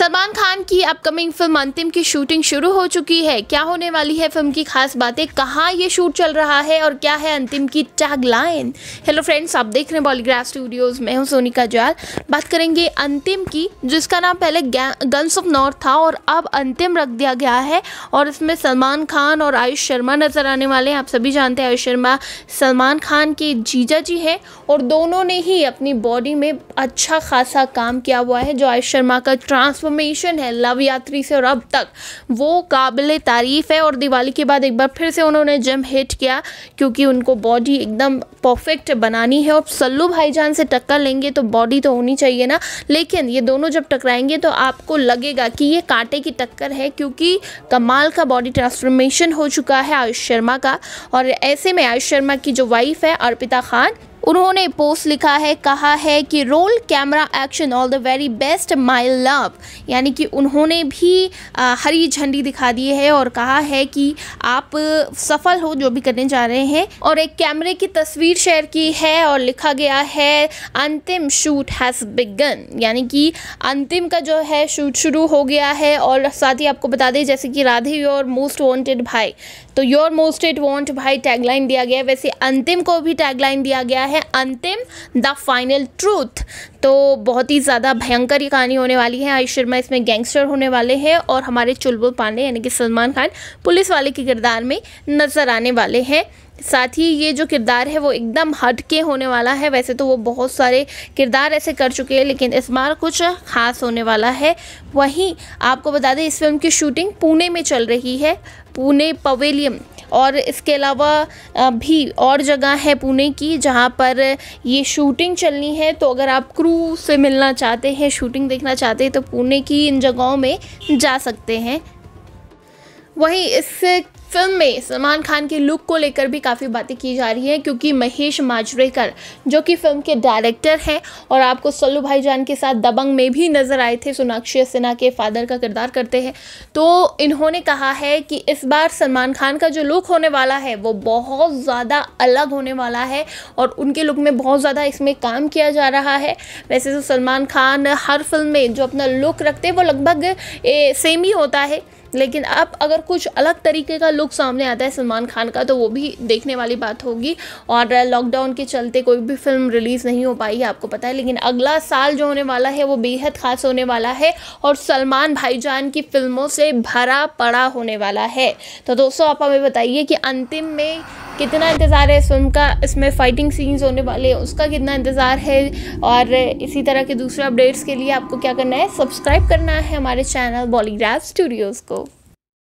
सलमान खान की upcoming film अंतिम की शूटिंग शुरू हो चुकी है क्या होने वाली है फिल्म की खास बातें कहाँ ये शूट चल रहा है और क्या है अंतिम की टैग लाइन हेलो फ्रेंड्स आप देख रहे हैं बॉलीग्राफ स्टूडियोज मैं हूँ सोनिका जाल बात करेंगे अंतिम की जिसका नाम पहले गन्स ऑफ नॉर्थ था और अब अंतिम रख दिया गया है और इसमें सलमान खान और आयुष शर्मा नज़र आने वाले हैं आप सभी जानते हैं आयुष शर्मा सलमान खान के जीजा जी हैं और दोनों ने ही अपनी बॉडी में अच्छा खासा काम किया हुआ है जो आयुष शर्मा का ट्रांसफॉर्मेशन इन्फॉर्मेशन है लव यात्री से और अब तक वो काबिल तारीफ़ है और दिवाली के बाद एक बार फिर से उन्होंने जम हिट किया क्योंकि उनको बॉडी एकदम परफेक्ट बनानी है और सल्लू भाईजान से टक्कर लेंगे तो बॉडी तो होनी चाहिए ना लेकिन ये दोनों जब टकराएंगे तो आपको लगेगा कि ये कांटे की टक्कर है क्योंकि कमाल का बॉडी ट्रांसफॉर्मेशन हो चुका है आयुष शर्मा का और ऐसे में आयुष शर्मा की जो वाइफ है अर्पिता खान उन्होंने पोस्ट लिखा है कहा है कि roll camera action all the very best my love यानी कि उन्होंने भी आ, हरी झंडी दिखा दी है और कहा है कि आप सफल हो जो भी करने जा रहे हैं और एक कैमरे की तस्वीर शेयर की है और लिखा गया है अंतिम शूट हैज़ बिगन यानी कि अंतिम का जो है शूट शुरू हो गया है और साथ ही आपको बता दें जैसे कि राधे योर मोस्ट वॉन्टेड भाई तो योर मोस्ट वॉन्ट भाई टैगलाइन दिया गया है वैसे अंतिम को भी टैगलाइन दिया गया है है अंतिम द फाइनल ट्रूथ तो बहुत ही ज़्यादा भयंकर ये कहानी होने वाली है आयुष शर्मा इसमें गैंगस्टर होने वाले हैं और हमारे चुलबुल पांडे यानी कि सलमान खान पुलिस वाले के किरदार में नज़र आने वाले हैं साथ ही ये जो किरदार है वो एकदम हटके होने वाला है वैसे तो वो बहुत सारे किरदार ऐसे कर चुके हैं लेकिन इस बार कुछ ख़ास होने वाला है वहीं आपको बता दें इस फिल्म की शूटिंग पुणे में चल रही है पुणे पवेलियम और इसके अलावा भी और जगह है पुणे की जहाँ पर ये शूटिंग चलनी है तो अगर आप क्रू से मिलना चाहते हैं शूटिंग देखना चाहते हैं तो पुणे की इन जगहों में जा सकते हैं वहीं इस फिल्म में सलमान खान के लुक को लेकर भी काफ़ी बातें की जा रही हैं क्योंकि महेश माजरेकर जो कि फिल्म के डायरेक्टर हैं और आपको सल्लू भाईजान के साथ दबंग में भी नज़र आए थे सोनाक्षी सिन्हा के फादर का किरदार करते हैं तो इन्होंने कहा है कि इस बार सलमान खान का जो लुक होने वाला है वो बहुत ज़्यादा अलग होने वाला है और उनके लुक में बहुत ज़्यादा इसमें काम किया जा रहा है वैसे तो सलमान खान हर फिल्म में जो अपना लुक रखते हैं वो लगभग सेम ही होता है लेकिन अब अगर कुछ अलग तरीके का लुक सामने आता है सलमान खान का तो वो भी देखने वाली बात होगी और लॉकडाउन के चलते कोई भी फिल्म रिलीज़ नहीं हो पाई है आपको पता है लेकिन अगला साल जो होने वाला है वो बेहद ख़ास होने वाला है और सलमान भाईजान की फिल्मों से भरा पड़ा होने वाला है तो दोस्तों आप हमें बताइए कि अंतिम में कितना इंतज़ार है इस फिल्म का इसमें फ़ाइटिंग सीन्स होने वाले हैं उसका कितना इंतज़ार है और इसी तरह के दूसरे अपडेट्स के लिए आपको क्या करना है सब्सक्राइब करना है हमारे चैनल बॉलीग्राफ स्टूडियोज़ को